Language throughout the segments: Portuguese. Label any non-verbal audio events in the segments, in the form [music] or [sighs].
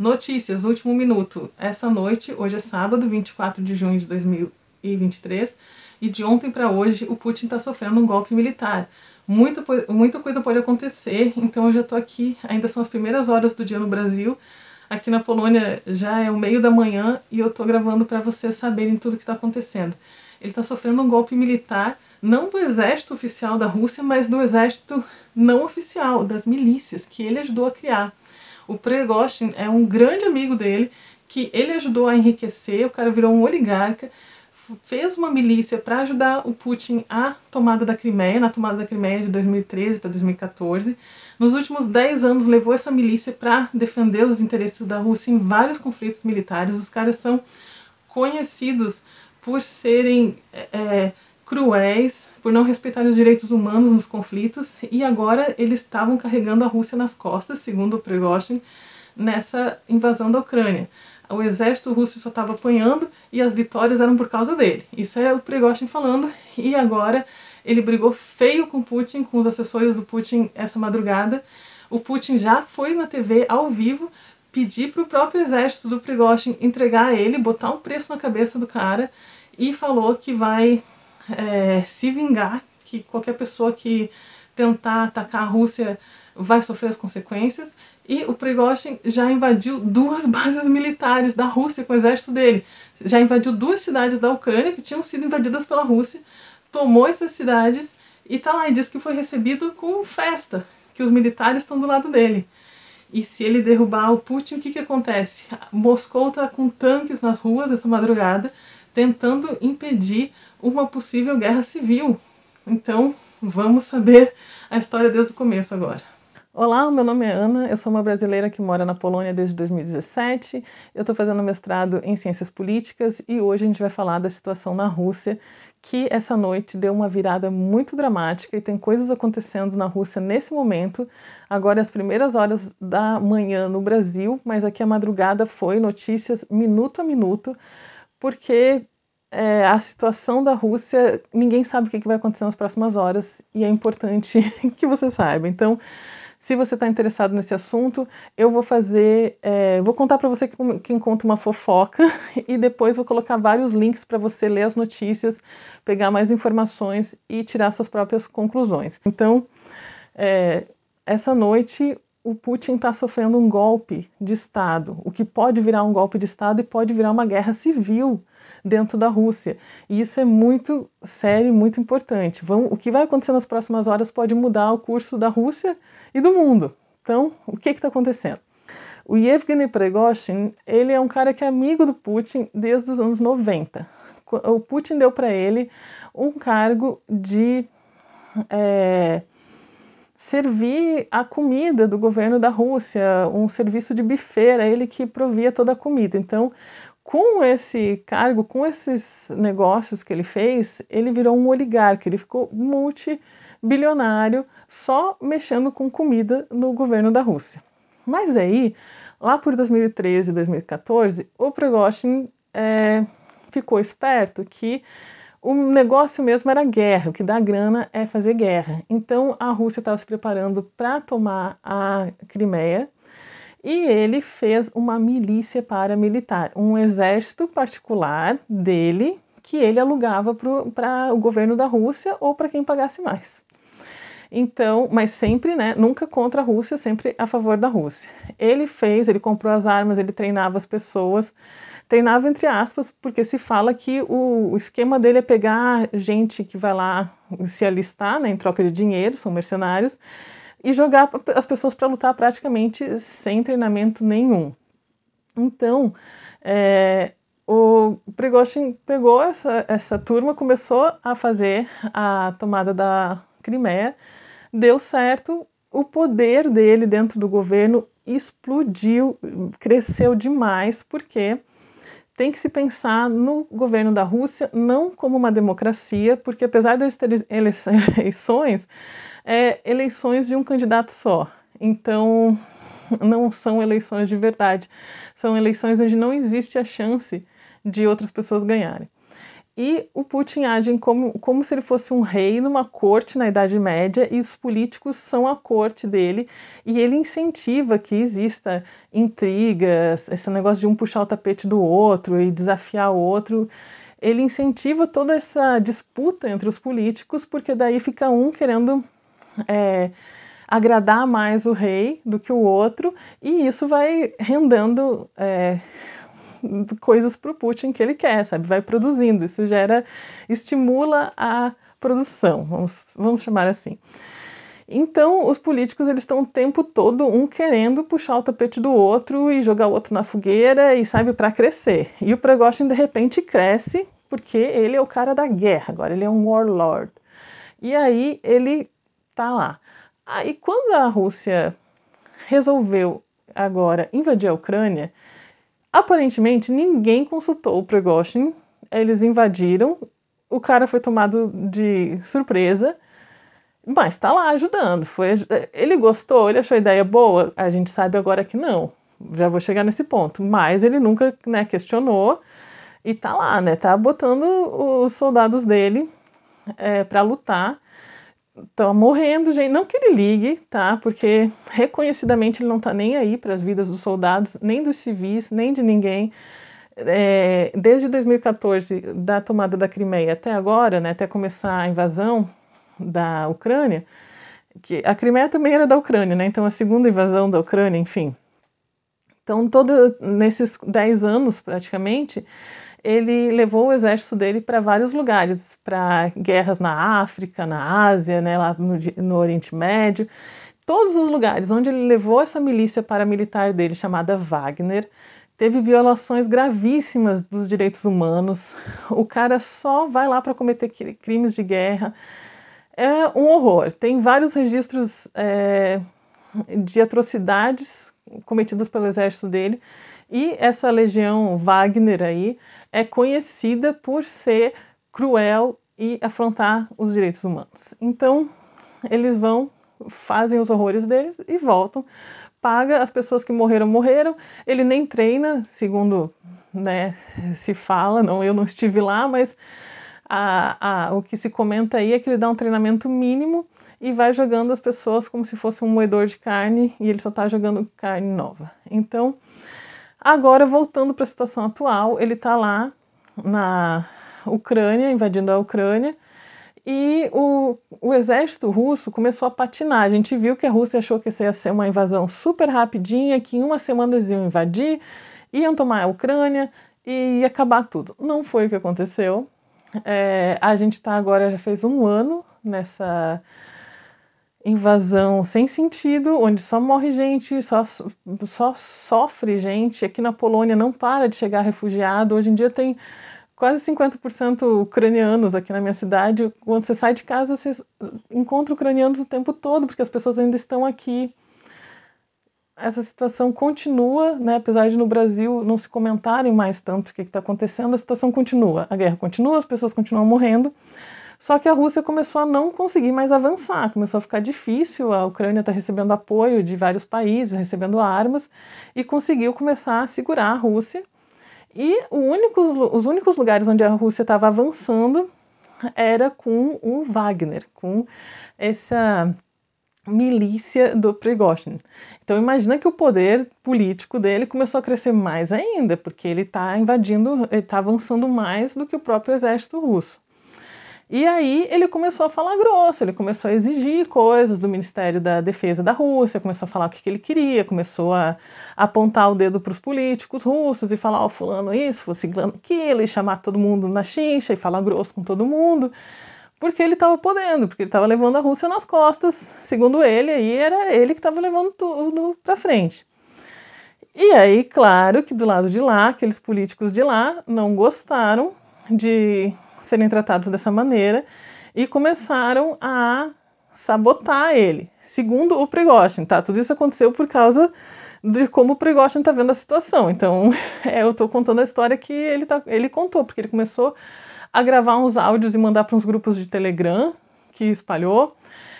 Notícias, último minuto. Essa noite, hoje é sábado, 24 de junho de 2023, e de ontem para hoje o Putin está sofrendo um golpe militar. Muita, muita coisa pode acontecer, então eu já estou aqui, ainda são as primeiras horas do dia no Brasil. Aqui na Polônia já é o meio da manhã e eu estou gravando para vocês saberem tudo o que está acontecendo. Ele está sofrendo um golpe militar, não do exército oficial da Rússia, mas do exército não oficial, das milícias, que ele ajudou a criar. O Pre é um grande amigo dele, que ele ajudou a enriquecer, o cara virou um oligarca, fez uma milícia para ajudar o Putin à tomada da Crimeia, na tomada da Crimeia de 2013 para 2014. Nos últimos 10 anos levou essa milícia para defender os interesses da Rússia em vários conflitos militares. Os caras são conhecidos por serem é, é cruéis, por não respeitar os direitos humanos nos conflitos, e agora eles estavam carregando a Rússia nas costas, segundo o Prigozhin, nessa invasão da Ucrânia. O exército russo só estava apanhando e as vitórias eram por causa dele. Isso é o Prigozhin falando, e agora ele brigou feio com Putin, com os assessores do Putin essa madrugada. O Putin já foi na TV ao vivo pedir para o próprio exército do Prigozhin entregar a ele, botar um preço na cabeça do cara e falou que vai é, se vingar, que qualquer pessoa que tentar atacar a Rússia vai sofrer as consequências. E o Prigozhin já invadiu duas [laughs] bases militares da Rússia com o exército dele. Já invadiu duas cidades da Ucrânia que tinham sido invadidas pela Rússia, tomou essas cidades e tá lá e diz que foi recebido com festa, que os militares estão do lado dele. E se ele derrubar o Putin, o que, que acontece? Moscou está com tanques nas ruas essa madrugada, tentando impedir uma possível guerra civil. Então, vamos saber a história desde o começo agora. Olá, meu nome é Ana, eu sou uma brasileira que mora na Polônia desde 2017. Eu estou fazendo mestrado em Ciências Políticas e hoje a gente vai falar da situação na Rússia, que essa noite deu uma virada muito dramática e tem coisas acontecendo na Rússia nesse momento. Agora é as primeiras horas da manhã no Brasil, mas aqui a madrugada foi notícias minuto a minuto, porque é, a situação da Rússia, ninguém sabe o que vai acontecer nas próximas horas e é importante [laughs] que você saiba. Então, se você está interessado nesse assunto, eu vou fazer, é, vou contar para você que encontro uma fofoca [laughs] e depois vou colocar vários links para você ler as notícias, pegar mais informações e tirar suas próprias conclusões. Então, é, essa noite o Putin está sofrendo um golpe de Estado, o que pode virar um golpe de Estado e pode virar uma guerra civil dentro da Rússia. E isso é muito sério e muito importante. o que vai acontecer nas próximas horas pode mudar o curso da Rússia e do mundo. Então, o que está acontecendo? O Yevgeny Prigozhin, ele é um cara que é amigo do Putin desde os anos 90. O Putin deu para ele um cargo de é, servir a comida do governo da Rússia, um serviço de bifeira, ele que provia toda a comida. Então, com esse cargo, com esses negócios que ele fez, ele virou um oligarca, ele ficou multibilionário só mexendo com comida no governo da Rússia. Mas aí, lá por 2013 e 2014, o Prigozhin é, ficou esperto que o negócio mesmo era guerra, o que dá grana é fazer guerra. Então a Rússia estava se preparando para tomar a Crimeia e ele fez uma milícia paramilitar, um exército particular dele que ele alugava para o governo da Rússia ou para quem pagasse mais. Então, mas sempre, né, nunca contra a Rússia, sempre a favor da Rússia. Ele fez, ele comprou as armas, ele treinava as pessoas, treinava entre aspas, porque se fala que o, o esquema dele é pegar gente que vai lá se alistar, né, em troca de dinheiro, são mercenários, e jogar as pessoas para lutar praticamente sem treinamento nenhum. Então, é, o Prigozhin pegou essa, essa turma, começou a fazer a tomada da Crimeia, deu certo, o poder dele dentro do governo explodiu, cresceu demais, porque tem que se pensar no governo da Rússia não como uma democracia, porque apesar das [laughs] eleições, é eleições de um candidato só. Então, não são eleições de verdade. São eleições onde não existe a chance de outras pessoas ganharem. E o Putin age como, como se ele fosse um rei numa corte na Idade Média e os políticos são a corte dele. E ele incentiva que exista intrigas, esse negócio de um puxar o tapete do outro e desafiar o outro ele incentiva toda essa disputa entre os políticos, porque daí fica um querendo é, agradar mais o rei do que o outro, e isso vai rendendo é, coisas para o Putin que ele quer, sabe? Vai produzindo, isso gera, estimula a produção, vamos, vamos chamar assim. Então, os políticos eles estão o tempo todo um querendo puxar o tapete do outro e jogar o outro na fogueira e sabe para crescer. E o Prigozhin de repente cresce porque ele é o cara da guerra agora, ele é um warlord. E aí ele tá lá. Aí quando a Rússia resolveu agora invadir a Ucrânia, Aparentemente, ninguém consultou o Prigozhin, eles invadiram, o cara foi tomado de surpresa, mas está lá ajudando. Foi, ele gostou, ele achou a ideia boa, a gente sabe agora que não, já vou chegar nesse ponto, mas ele nunca né, questionou e está lá, né, tá botando os soldados dele é, para lutar tá morrendo, gente. Não que ele ligue, tá? Porque reconhecidamente ele não tá nem aí para as vidas dos soldados, nem dos civis, nem de ninguém. É, desde 2014, da tomada da Crimeia até agora, né, até começar a invasão da Ucrânia, que a Crimeia também era da Ucrânia, né? Então a segunda invasão da Ucrânia, enfim. Então, todo nesses 10 anos praticamente, ele levou o exército dele para vários lugares, para guerras na África, na Ásia, né, lá no, no, Oriente Médio, todos os lugares onde ele levou essa milícia paramilitar dele, chamada Wagner, teve violações gravíssimas dos direitos humanos. O cara só vai lá para cometer crimes de guerra. É um horror. Tem vários registros é, de atrocidades cometidas pelo exército dele. E essa legião Wagner aí é conhecida por ser cruel e afrontar os direitos humanos. Então, eles vão, fazem os horrores deles e voltam. Paga as pessoas que morreram, morreram. Ele nem treina, segundo né, se fala, não, eu não estive lá, mas a, a, o que se comenta aí é que ele dá um treinamento mínimo e vai jogando as pessoas como se fosse um moedor de carne e ele só está jogando carne nova. Então, Agora, voltando para a situação atual, ele está lá na Ucrânia, invadindo a Ucrânia, e o, o, exército russo começou a patinar. A gente viu que a Rússia achou que isso ia ser uma invasão super rapidinha, que em uma semana eles iam invadir, iam tomar a Ucrânia e ia acabar tudo. Não foi o que aconteceu. É, a gente está agora, já fez um ano nessa invasão sem sentido, onde só morre gente, só, só sofre gente. Aqui na Polônia não para de chegar refugiado. Hoje em dia tem quase 50% ucranianos aqui na minha cidade. Quando você sai de casa, você encontra ucranianos o tempo todo, porque as pessoas ainda estão aqui. Essa situação continua, né? apesar de no Brasil não se comentarem mais tanto o que está acontecendo, a situação continua. A guerra continua, as pessoas continuam morrendo. Só que a Rússia começou a não conseguir mais avançar, começou a ficar difícil. A Ucrânia está recebendo apoio de vários países, recebendo armas, e conseguiu começar a segurar a Rússia. E único, os únicos lugares onde a Rússia estava avançando era com o Wagner, com essa milícia do Prigozhin. Então imagina que o poder político dele começou a crescer mais ainda, porque ele está invadindo, ele está avançando mais do que o próprio exército russo. E aí ele começou a falar grosso, ele começou a exigir coisas do Ministério da Defesa da Rússia, começou a falar o que, que ele queria, começou a, apontar o dedo para os políticos russos e falar, ó, oh, fulano isso, fulano aquilo, e chamar todo mundo na chincha e falar grosso com todo mundo, porque ele estava podendo, porque ele estava levando a Rússia nas costas, segundo ele, aí era ele que estava levando tudo para frente. E aí, claro que do lado de lá, aqueles políticos de lá não gostaram de serem tratados dessa maneira e começaram a sabotar ele. Segundo o Prigozhin, tá? Tudo isso aconteceu por causa de como o Prigozhin tá vendo a situação. Então, [laughs] é, eu tô contando a história que ele, tá, ele contou, porque ele começou a gravar uns áudios e mandar para uns grupos de Telegram que espalhou.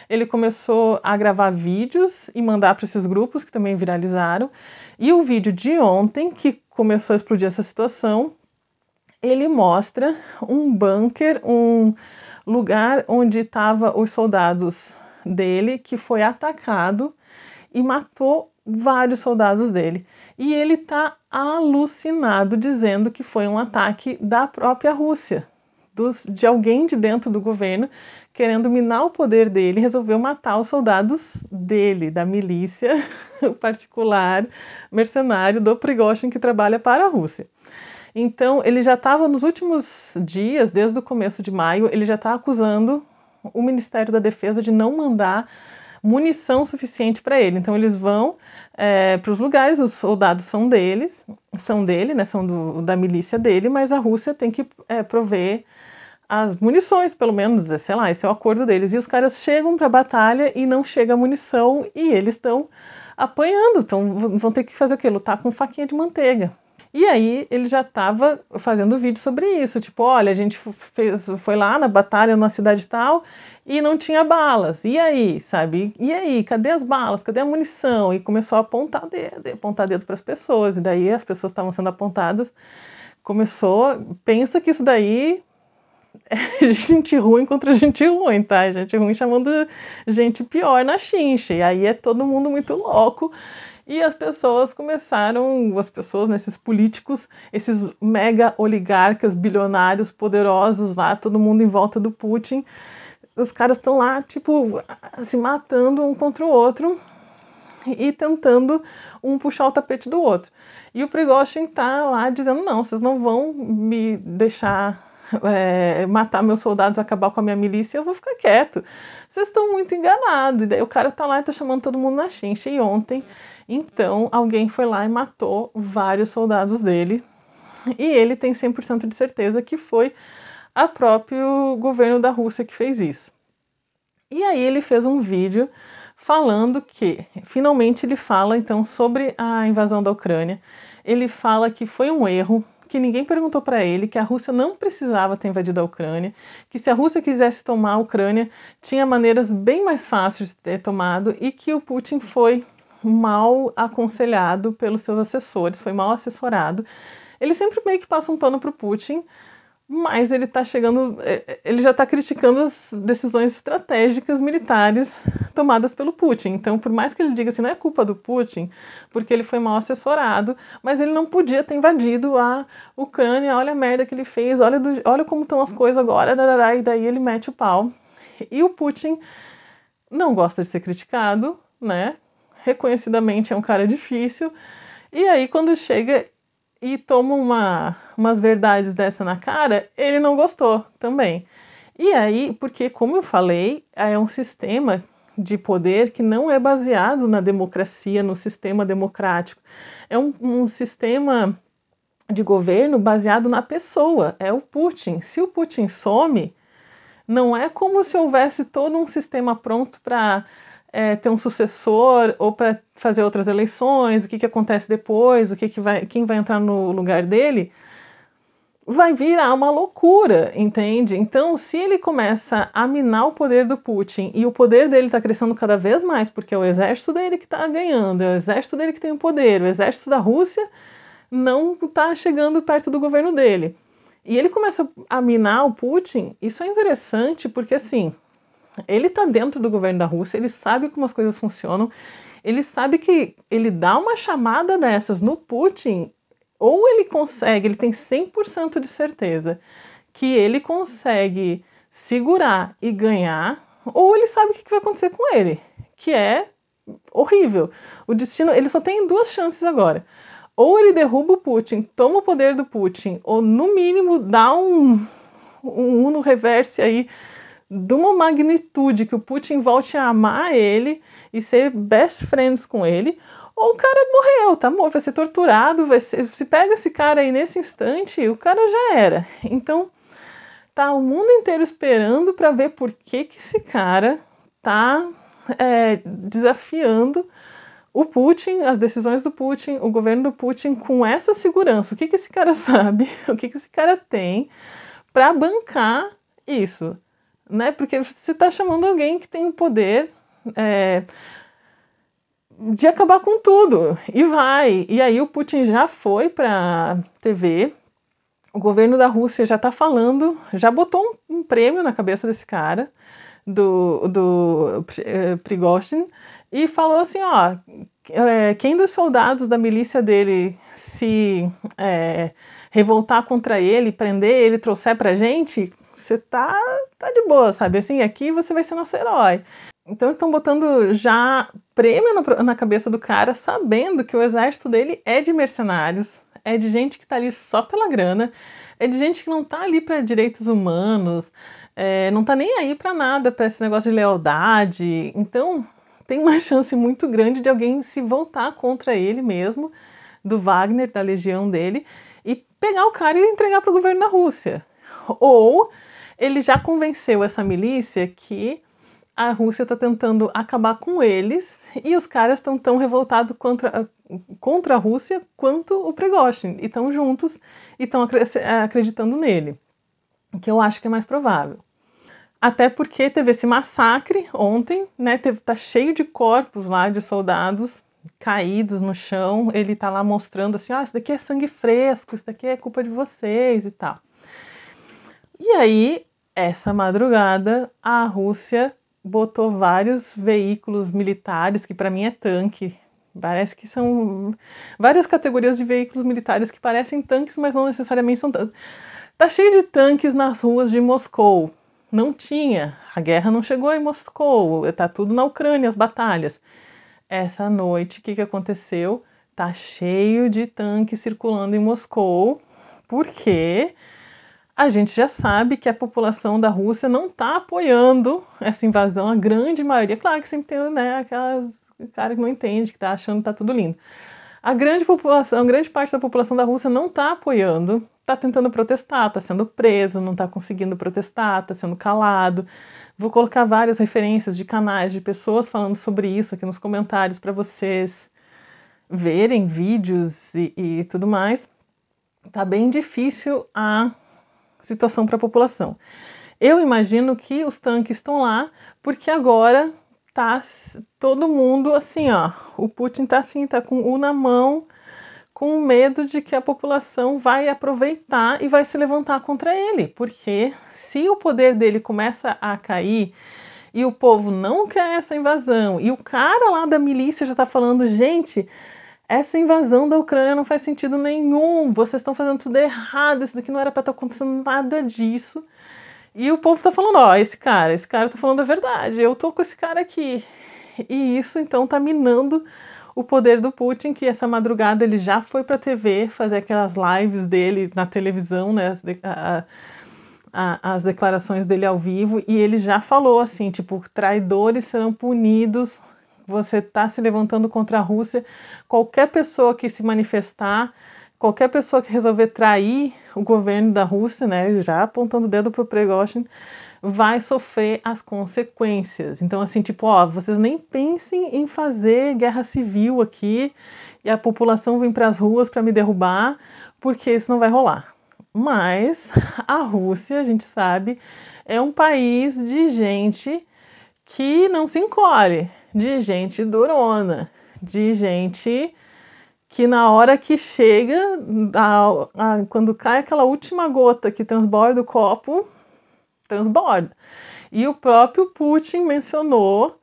Ele começou a gravar vídeos e mandar para esses grupos que também viralizaram. E o vídeo de ontem, que começou a explodir essa situação, ele mostra um bunker, um lugar onde estavam os soldados dele, que foi atacado e matou vários soldados dele. E ele está alucinado dizendo que foi um ataque da própria Rússia, dos, de alguém de dentro do governo querendo minar o poder dele, resolveu matar os soldados dele, da milícia [laughs] particular mercenário do Prigozhin que trabalha para a Rússia. Então, ele já estava nos últimos dias, desde o começo de maio, ele já está acusando o Ministério da Defesa de não mandar munição suficiente para ele. Então, eles vão é, eh, para os lugares, os soldados são deles, são dele, né, são do, da milícia dele, mas a Rússia tem que é, prover as munições, pelo menos, é, sei lá, esse é o acordo deles. E os caras chegam para a batalha e não chega munição e eles estão apanhando, então vão ter que fazer o quê? Lutar com faquinha de manteiga. E aí ele já estava fazendo vídeo sobre isso, tipo, olha, a gente fez, foi lá na batalha numa cidade tal e não tinha balas. E aí, sabe? E aí, cadê as balas? Cadê a munição? E começou a apontar dedo, apontar dedo para as pessoas. E daí as pessoas estavam sendo apontadas. Começou, pensa que isso daí [laughs] é gente ruim contra gente ruim, tá? É gente ruim chamando gente pior na chinche. E aí é todo mundo muito louco. E as pessoas começaram, as pessoas, né, esses políticos, esses mega oligarcas, bilionários, poderosos lá, todo mundo em volta do Putin, os caras estão lá, tipo, se matando um contra o outro e tentando um puxar o tapete do outro. E o Prigozhin tá lá dizendo: não, vocês não vão me deixar é, matar meus soldados, acabar com a minha milícia, eu vou ficar quieto. Vocês estão muito enganados. E daí o cara tá lá e tá chamando todo mundo na chincha. E ontem então, alguém foi lá e matou vários soldados dele. E ele tem 100% de certeza que foi o próprio governo da Rússia que fez isso. E aí ele fez um vídeo falando que finalmente ele fala então sobre a invasão da Ucrânia. Ele fala que foi um erro, que ninguém perguntou para ele que a Rússia não precisava ter invadido a Ucrânia, que se a Rússia quisesse tomar a Ucrânia, tinha maneiras bem mais fáceis de ter tomado e que o Putin foi mal aconselhado pelos seus assessores, foi mal assessorado. Ele sempre meio que passa um pano para o Putin, mas ele está chegando, é, é, ele já está criticando as decisões estratégicas militares tomadas pelo Putin. Então, por mais que ele diga assim, não é culpa do Putin, porque ele foi mal assessorado, mas ele não podia ter invadido a Ucrânia, olha a merda que ele fez, olha, do, olha como estão as coisas agora, darará, e daí ele mete o pau. E o Putin não gosta de ser criticado, né? reconhecidamente é um cara difícil. E aí, quando chega e toma uma, umas verdades dessa na cara, ele não gostou também. E aí, porque, como eu falei, é um sistema de poder que não é baseado na democracia, no sistema democrático. É um, um sistema de governo baseado na pessoa, é o Putin. Se o Putin some, não é como se houvesse todo um sistema pronto para é, ter um sucessor ou para fazer outras eleições, o que, que acontece depois, o que, que vai, quem vai entrar no lugar dele, vai virar uma loucura, entende? Então, se ele começa a minar o poder do Putin e o poder dele está crescendo cada vez mais, porque é o exército dele que está ganhando, é o exército dele que tem o poder, o exército da Rússia não está chegando perto do governo dele. E ele começa a minar o Putin, isso é interessante porque assim ele está dentro do governo da Rússia, ele sabe como as coisas funcionam, ele sabe que ele dá uma chamada dessas no Putin, ou ele consegue, ele tem 100% de certeza que ele consegue segurar e ganhar, ou ele sabe o que vai acontecer com ele, que é horrível. O destino, ele só tem duas chances agora. Ou ele derruba o Putin, toma o poder do Putin, ou no mínimo dá um, um no reverse aí de uma magnitude que o Putin volte a amar ele e ser best friends com ele, ou o cara morreu, tá morto, vai ser torturado, vai ser, se pega esse cara aí nesse instante, o cara já era. Então, tá o mundo inteiro esperando para ver por que, que esse cara tá é, desafiando o Putin, as decisões do Putin, o governo do Putin com essa segurança. O que, que esse cara [laughs] sabe? O que, que esse cara tem para bancar isso? né? Porque você está chamando alguém que tem o poder é, de acabar com tudo e vai. E aí o Putin já foi para TV. O governo da Rússia já está falando, já botou um, um, prêmio na cabeça desse cara, do, do eh, Prigozhin, e falou assim: ó, é, quem dos soldados da milícia dele se é, revoltar contra ele, prender ele, trouxer para gente, você tá, tá de boa, sabe? Assim, aqui você vai ser nosso herói. Então estão botando já prêmio na, na cabeça do cara, sabendo que o exército dele é de mercenários, é de gente que tá ali só pela grana, é de gente que não tá ali para direitos humanos, é, não tá nem aí para nada, para esse negócio de lealdade. Então tem uma [laughs] chance muito grande de alguém se voltar contra ele mesmo, do Wagner, da legião dele, e pegar o cara e entregar para o governo da Rússia. Ou ele já convenceu essa milícia que a Rússia está tentando acabar com eles e os caras estão tão revoltados contra, contra a Rússia quanto o Prigozhin e estão juntos e estão acreditando nele, que eu acho que é mais provável. Até porque teve esse massacre ontem, né? Teve, tá cheio de corpos lá de soldados caídos no chão. Ele tá lá mostrando assim: ah, isso daqui é sangue fresco, isso daqui é culpa de vocês e tal. E aí essa madrugada, a Rússia botou vários veículos militares, que para mim é tanque. Parece que são várias categorias de veículos militares que parecem tanques, mas não necessariamente são tanques. Tá cheio de tanques nas ruas de Moscou. Não tinha. A guerra não chegou em Moscou. Tá tudo na Ucrânia, as batalhas. Essa noite, o que, que aconteceu? Tá cheio de tanques circulando em Moscou. Por quê? Porque a gente já sabe que a população da Rússia não está apoiando essa invasão, a grande maioria. Claro que sempre tem né, aquelas cara que não entende, que está achando que está tudo lindo. A grande população, a grande parte da população da Rússia não está apoiando, está tentando protestar, está sendo preso, não está conseguindo protestar, está sendo calado. Vou colocar várias referências de canais de pessoas falando sobre isso aqui nos comentários para vocês verem vídeos e, e tudo mais. Tá bem difícil a situação para a população. Eu imagino que os tanques estão lá porque agora tá todo mundo assim, ó. O Putin tá assim, tá com o na mão, com medo de que a população vai aproveitar e vai se levantar contra ele, porque se o poder dele começa a cair e o povo não quer essa invasão, e o cara lá da milícia já tá falando, gente, essa invasão da Ucrânia não faz sentido nenhum, vocês estão fazendo tudo errado, isso daqui não era para estar tá acontecendo nada disso. E o povo tá falando, ó, esse cara, esse cara tá falando a verdade, eu tô com esse cara aqui. E isso então tá minando o poder do Putin, que essa madrugada ele já foi para a TV fazer aquelas lives dele na televisão, né, as, de, a, a, as declarações dele ao vivo, e ele já falou assim, tipo, traidores serão punidos você está se levantando contra a Rússia, qualquer pessoa que se manifestar, qualquer pessoa que resolver trair o governo da Rússia, né, já apontando o dedo para o Prigozhin, vai sofrer as consequências. Então, assim, tipo, ó, vocês nem pensem em fazer guerra civil aqui e a população vem para as ruas para me derrubar, porque isso não vai rolar. Mas a Rússia, a gente sabe, é um país de gente que não se encolhe de gente durona, de gente que na hora que chega, a, a, quando cai aquela última gota que transborda o copo, transborda. E o próprio Putin mencionou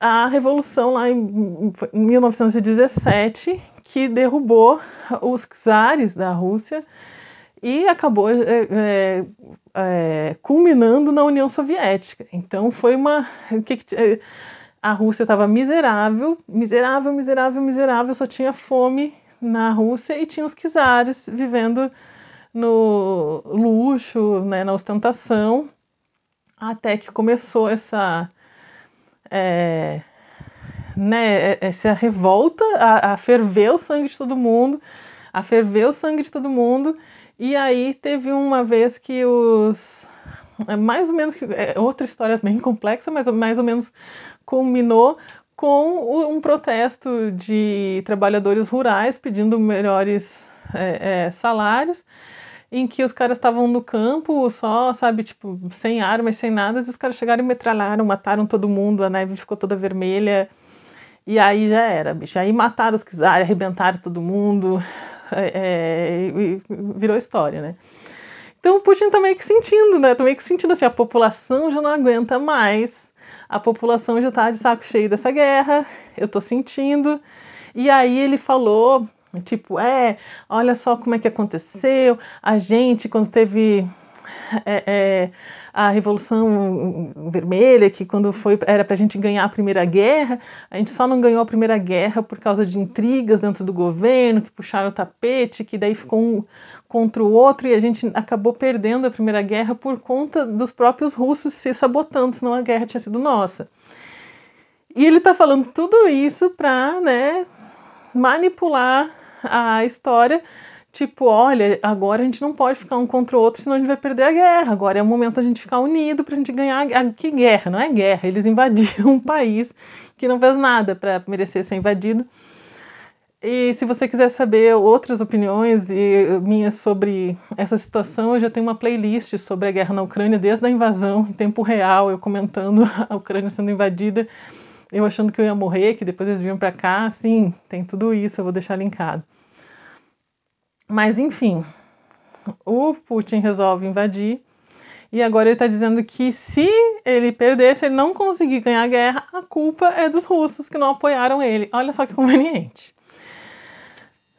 a revolução lá em 1917, que derrubou os czares da Rússia e acabou é, é, é, culminando na União Soviética. Então foi uma. Que, é, a Rússia estava miserável, miserável, miserável, miserável, só tinha fome na Rússia e tinha os czares vivendo no luxo, né, na ostentação, até que começou essa, é, né, essa revolta a, a ferver o sangue de todo mundo, a ferver o sangue de todo mundo, e aí teve uma vez que os é mais ou menos é, outra história bem complexa, mas é mais ou menos culminou com um protesto de trabalhadores rurais pedindo melhores é, é, salários, em que os caras estavam no campo só, sabe, tipo, sem armas, sem nada, e os caras chegaram e metralharam, mataram todo mundo, a neve ficou toda vermelha, e aí já era, bicho. Aí mataram os que ah, arrebentaram todo mundo, é, é virou história, né? Então o Putin tá meio que sentindo, né? Tá meio que sentindo assim, a população já não aguenta mais a população já tá de saco cheio dessa guerra, eu estou sentindo. E aí ele falou, tipo, é, olha só como é que aconteceu, a gente quando teve é, é, a Revolução Vermelha, que quando foi era para a gente ganhar a Primeira Guerra, a gente só não ganhou a Primeira Guerra por causa de intrigas dentro do governo, que puxaram o tapete, que daí ficou um, contra o outro e a gente acabou perdendo a Primeira Guerra por conta dos próprios russos se sabotando, senão a guerra tinha sido nossa. E ele está falando tudo isso para né, manipular a história. Tipo, olha, agora a gente não pode ficar um contra o outro, senão a gente vai perder a guerra. Agora é o momento da gente ficar unido para a gente ganhar. A... Que guerra? Não é guerra. Eles invadiram [laughs] um país que não fez nada para merecer ser invadido. E se você quiser saber outras opiniões e eh, minhas sobre essa situação, eu já tenho uma playlist sobre a guerra na Ucrânia desde a invasão, em tempo real, eu comentando [laughs] a Ucrânia sendo invadida, eu achando que eu ia morrer, que depois eles vinham para cá, sim, tem tudo isso, eu vou deixar linkado. Mas enfim, o Putin resolve invadir e agora ele está dizendo que se ele perder, se ele não conseguir ganhar a guerra, a culpa é dos russos que não apoiaram ele. Olha só que conveniente.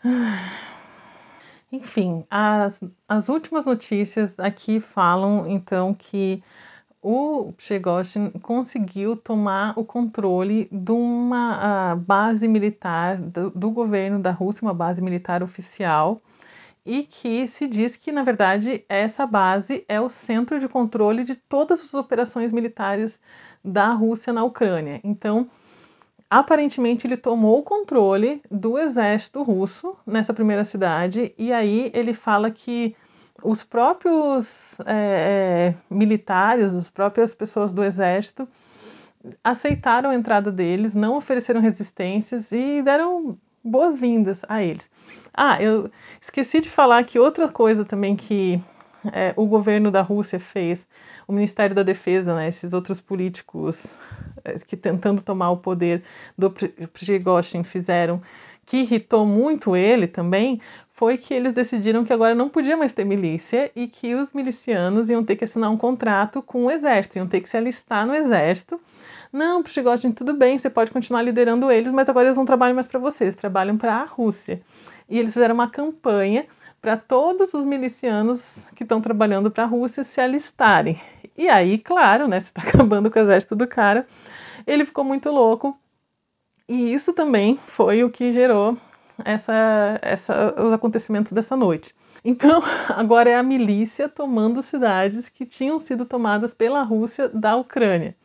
[sighs] Enfim, as, as últimas notícias aqui falam então que o Prigozhin conseguiu tomar o controle de uma uh, base militar do, do, governo da Rússia, uma base militar oficial, e que se diz que, na verdade, essa base é o centro de controle de todas as operações militares da Rússia na Ucrânia. Então, aparentemente ele tomou o controle do exército russo nessa primeira cidade, e aí ele fala que os próprios é, é, militares, as próprias pessoas do exército, aceitaram a entrada deles, não ofereceram resistências e deram boas-vindas a eles. Ah, eu esqueci de falar que outra coisa também que é, o governo da Rússia fez, o Ministério da Defesa, né, esses outros políticos que tentando tomar o poder do Prigozhin fizeram, que irritou muito ele também, foi que eles decidiram que agora não podia mais ter milícia e que os milicianos iam ter que assinar um contrato com o exército, iam ter que se alistar no exército. Não, Prigozhin, tudo bem, você pode continuar liderando eles, mas agora eles não trabalham mais para você, eles trabalham para a Rússia. E eles fizeram uma campanha para todos os milicianos que estão trabalhando para a Rússia se alistarem. E aí, claro, né, você está [laughs] acabando com o exército do cara, ele ficou muito louco. E isso também foi o que gerou essa, essa, os acontecimentos dessa noite. Então, [laughs] agora é a milícia tomando cidades que tinham sido tomadas pela Rússia da Ucrânia.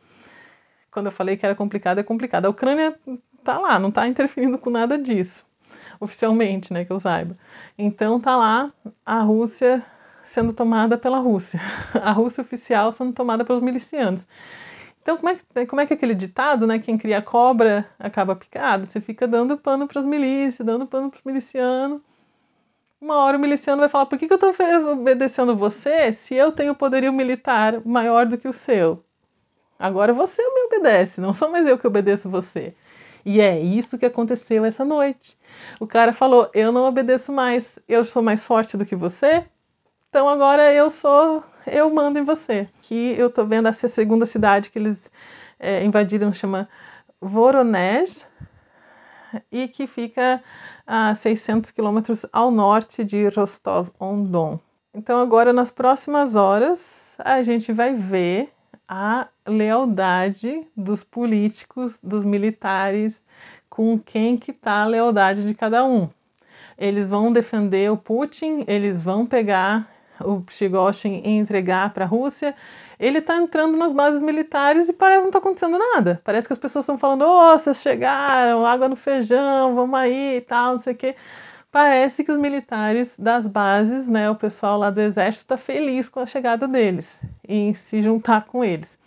Quando eu falei que era complicado, é complicado. A Ucrânia tá lá, não tá interferindo com nada disso, oficialmente, né, que eu saiba. Então tá lá a Rússia sendo tomada pela Rússia, [laughs] a Rússia oficial sendo tomada pelos milicianos. Então, como é, que, né, como é que aquele ditado, né? Quem cria cobra acaba picado? Você fica dando pano para as milícias, dando pano para os milicianos. Uma hora o miliciano vai falar: por que, que eu estou obedecendo você se eu tenho poderio militar maior do que o seu? Agora você me obedece, não sou mais eu que obedeço você. E é isso que aconteceu essa noite. O cara falou: eu não obedeço mais, eu sou mais forte do que você, então agora eu sou eu mando em você. Que eu tô vendo essa segunda cidade que eles é, invadiram, chama Voronezh, e que fica a 600 quilômetros ao norte de Rostov-on-Don. Então, agora, nas próximas horas, a gente vai ver a lealdade dos políticos, dos militares, com quem que está a lealdade de cada um. Eles vão defender o Putin, eles vão pegar o Prigozhin entregar para a Rússia, ele está entrando nas bases militares e parece que não está acontecendo nada. Parece que as pessoas estão falando, ô, vocês chegaram, água no feijão, vamos aí e tal, não sei o quê. Parece que os militares das bases, né, o pessoal lá do exército está feliz com a chegada deles e em se juntar com eles.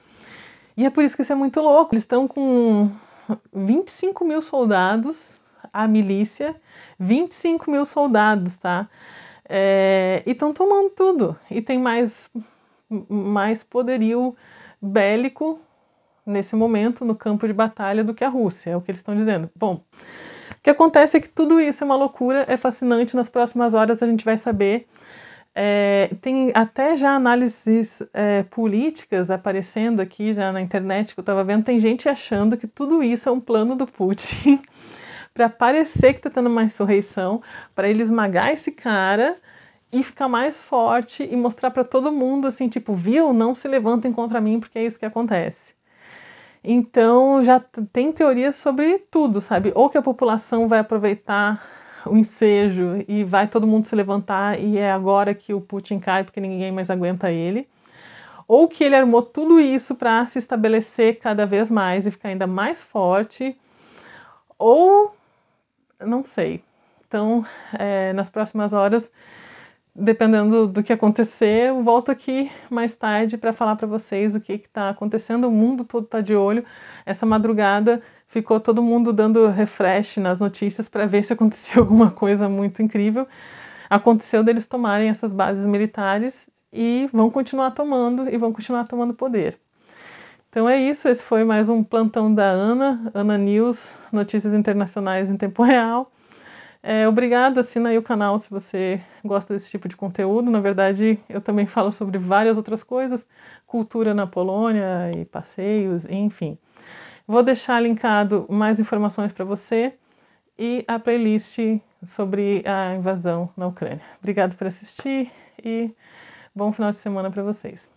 E é por isso que isso é muito louco. Eles estão com 25 mil soldados, a milícia, 25 mil soldados, tá? É, e estão tomando tudo. E tem mais, mais poderio bélico nesse momento no campo de batalha do que a Rússia, é o que eles estão dizendo. Bom, o que acontece é que tudo isso é uma loucura, é fascinante. Nas próximas horas a gente vai saber. É, tem até já análises é, políticas aparecendo aqui já na internet que eu estava vendo. Tem gente achando que tudo isso é um plano do Putin [laughs] para parecer que tá tendo uma insurreição, para ele esmagar esse cara e ficar mais forte e mostrar para todo mundo assim, tipo, viu? Não se levantem contra mim porque é isso que acontece. Então já tem teorias sobre tudo, sabe? Ou que a população vai aproveitar o ensejo e vai todo mundo se levantar e é agora que o Putin cai porque ninguém mais aguenta ele. Ou que ele armou tudo isso para se estabelecer cada vez mais e ficar ainda mais forte. Ou não sei. Então, é, nas próximas horas, dependendo do que acontecer, eu volto aqui mais tarde para falar para vocês o que está acontecendo. O mundo todo está de olho. Essa madrugada ficou todo mundo dando refresh nas notícias para ver se aconteceu [laughs] alguma coisa muito incrível. Aconteceu deles tomarem essas bases militares e vão continuar tomando e vão continuar tomando poder. Então é isso, esse foi mais um plantão da Ana, Ana News, notícias internacionais em tempo [laughs] real. É, obrigado, assina aí o canal se você gosta desse tipo de conteúdo. Na verdade, eu também falo sobre várias outras coisas, cultura na Polônia e passeios, enfim. Vou deixar linkado mais informações para você e a playlist sobre a invasão na Ucrânia. Obrigado por assistir e bom final de semana para vocês.